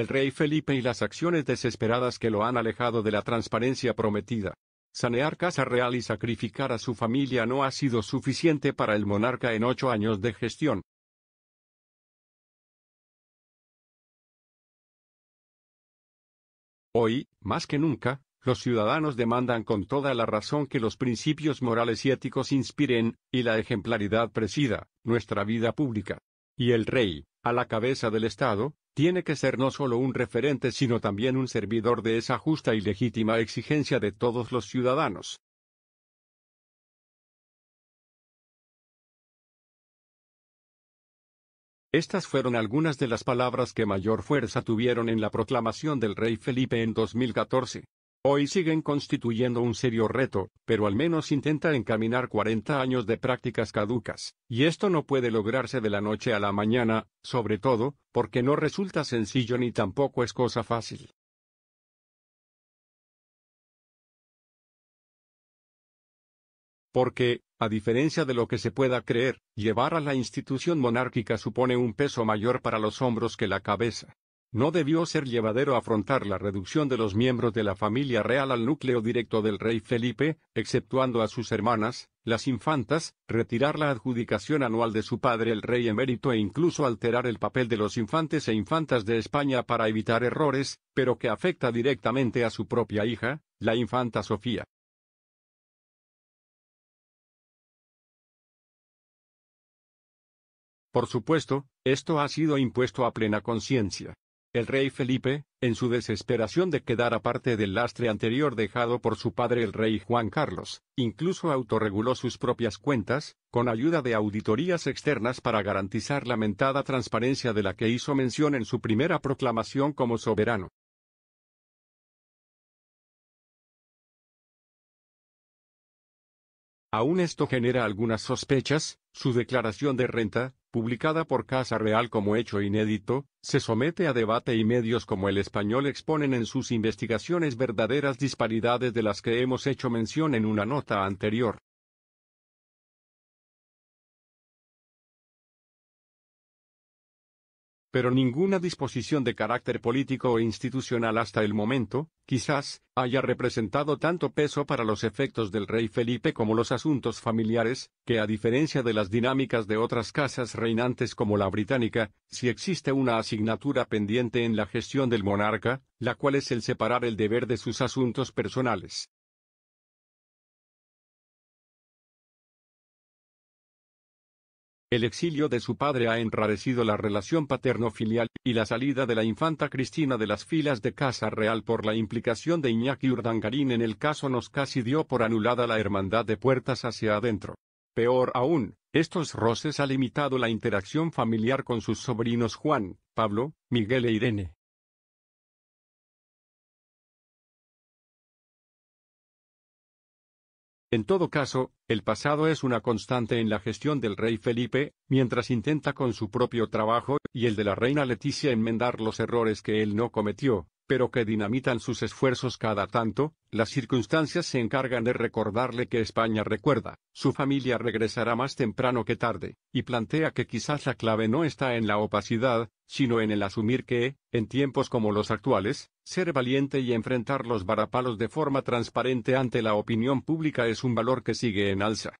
el rey Felipe y las acciones desesperadas que lo han alejado de la transparencia prometida. Sanear Casa Real y sacrificar a su familia no ha sido suficiente para el monarca en ocho años de gestión. Hoy, más que nunca, los ciudadanos demandan con toda la razón que los principios morales y éticos inspiren, y la ejemplaridad presida, nuestra vida pública. Y el rey, a la cabeza del Estado, tiene que ser no solo un referente sino también un servidor de esa justa y legítima exigencia de todos los ciudadanos. Estas fueron algunas de las palabras que mayor fuerza tuvieron en la proclamación del rey Felipe en 2014. Hoy siguen constituyendo un serio reto, pero al menos intenta encaminar 40 años de prácticas caducas, y esto no puede lograrse de la noche a la mañana, sobre todo, porque no resulta sencillo ni tampoco es cosa fácil. Porque, a diferencia de lo que se pueda creer, llevar a la institución monárquica supone un peso mayor para los hombros que la cabeza. No debió ser llevadero afrontar la reducción de los miembros de la familia real al núcleo directo del rey Felipe, exceptuando a sus hermanas, las infantas, retirar la adjudicación anual de su padre el rey emérito e incluso alterar el papel de los infantes e infantas de España para evitar errores, pero que afecta directamente a su propia hija, la infanta Sofía. Por supuesto, esto ha sido impuesto a plena conciencia. El rey Felipe, en su desesperación de quedar aparte del lastre anterior dejado por su padre el rey Juan Carlos, incluso autorreguló sus propias cuentas, con ayuda de auditorías externas para garantizar la mentada transparencia de la que hizo mención en su primera proclamación como soberano. Aún esto genera algunas sospechas, su declaración de renta, publicada por Casa Real como hecho inédito, se somete a debate y medios como el español exponen en sus investigaciones verdaderas disparidades de las que hemos hecho mención en una nota anterior. pero ninguna disposición de carácter político o institucional hasta el momento, quizás, haya representado tanto peso para los efectos del rey Felipe como los asuntos familiares, que a diferencia de las dinámicas de otras casas reinantes como la británica, si existe una asignatura pendiente en la gestión del monarca, la cual es el separar el deber de sus asuntos personales. El exilio de su padre ha enrarecido la relación paterno-filial, y la salida de la infanta Cristina de las filas de Casa Real por la implicación de Iñaki Urdangarín en el caso nos casi dio por anulada la hermandad de puertas hacia adentro. Peor aún, estos roces ha limitado la interacción familiar con sus sobrinos Juan, Pablo, Miguel e Irene. En todo caso, el pasado es una constante en la gestión del rey Felipe, mientras intenta con su propio trabajo y el de la reina Leticia enmendar los errores que él no cometió, pero que dinamitan sus esfuerzos cada tanto, las circunstancias se encargan de recordarle que España recuerda, su familia regresará más temprano que tarde, y plantea que quizás la clave no está en la opacidad, sino en el asumir que, en tiempos como los actuales, ser valiente y enfrentar los varapalos de forma transparente ante la opinión pública es un valor que sigue en alza.